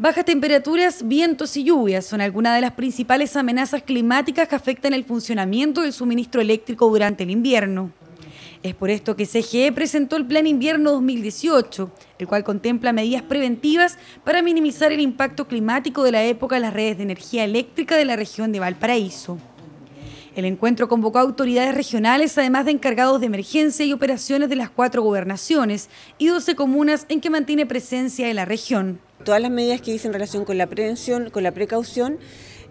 Bajas temperaturas, vientos y lluvias son algunas de las principales amenazas climáticas que afectan el funcionamiento del suministro eléctrico durante el invierno. Es por esto que CGE presentó el Plan Invierno 2018, el cual contempla medidas preventivas para minimizar el impacto climático de la época en las redes de energía eléctrica de la región de Valparaíso. El encuentro convocó a autoridades regionales, además de encargados de emergencia y operaciones de las cuatro gobernaciones y 12 comunas en que mantiene presencia en la región todas las medidas que hice en relación con la prevención, con la precaución,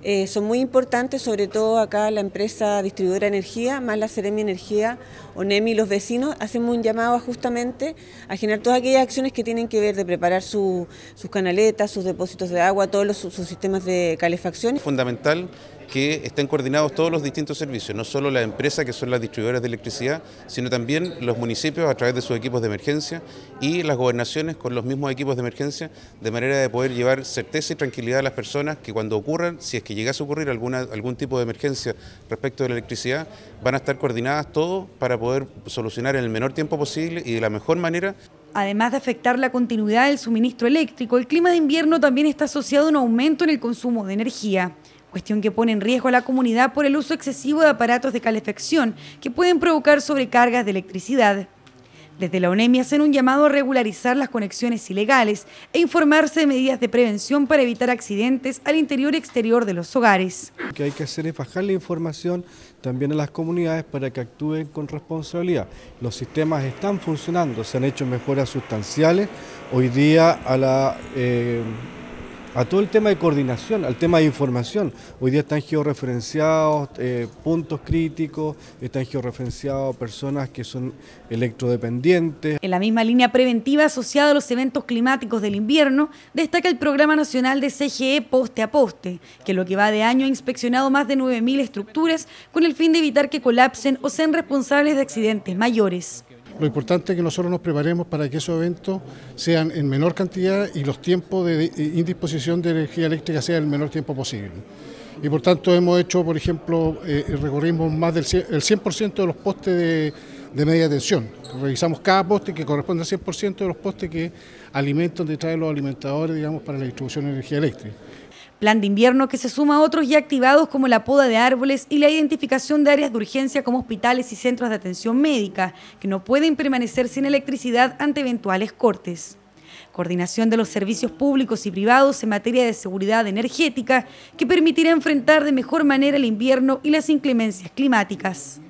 eh, son muy importantes, sobre todo acá la empresa distribuidora de energía, más la Ceremi Energía, ONEMI y los vecinos, hacemos un llamado justamente a generar todas aquellas acciones que tienen que ver de preparar sus canaletas, sus depósitos de agua, todos los, sus sistemas de calefacción. Fundamental que estén coordinados todos los distintos servicios, no solo las empresas que son las distribuidoras de electricidad, sino también los municipios a través de sus equipos de emergencia y las gobernaciones con los mismos equipos de emergencia, de manera de poder llevar certeza y tranquilidad a las personas que cuando ocurran, si es que llegase a ocurrir alguna, algún tipo de emergencia respecto de la electricidad, van a estar coordinadas todo para poder solucionar en el menor tiempo posible y de la mejor manera Además de afectar la continuidad del suministro eléctrico, el clima de invierno también está asociado a un aumento en el consumo de energía cuestión que pone en riesgo a la comunidad por el uso excesivo de aparatos de calefacción que pueden provocar sobrecargas de electricidad. Desde la UNEMI hacen un llamado a regularizar las conexiones ilegales e informarse de medidas de prevención para evitar accidentes al interior y exterior de los hogares. Lo que hay que hacer es bajar la información también a las comunidades para que actúen con responsabilidad. Los sistemas están funcionando, se han hecho mejoras sustanciales. Hoy día a la... Eh, a todo el tema de coordinación, al tema de información. Hoy día están georreferenciados eh, puntos críticos, están georreferenciados personas que son electrodependientes. En la misma línea preventiva asociada a los eventos climáticos del invierno, destaca el Programa Nacional de CGE Poste a Poste, que lo que va de año ha inspeccionado más de 9.000 estructuras con el fin de evitar que colapsen o sean responsables de accidentes mayores. Lo importante es que nosotros nos preparemos para que esos eventos sean en menor cantidad y los tiempos de indisposición de energía eléctrica sean el menor tiempo posible. Y por tanto hemos hecho, por ejemplo, eh, recorrimos más del 100%, el 100 de los postes de, media tensión. Revisamos cada poste que corresponde al 100% de los postes que alimentan, detrás traen los alimentadores, digamos, para la distribución de energía eléctrica plan de invierno que se suma a otros ya activados como la poda de árboles y la identificación de áreas de urgencia como hospitales y centros de atención médica, que no pueden permanecer sin electricidad ante eventuales cortes. Coordinación de los servicios públicos y privados en materia de seguridad energética, que permitirá enfrentar de mejor manera el invierno y las inclemencias climáticas.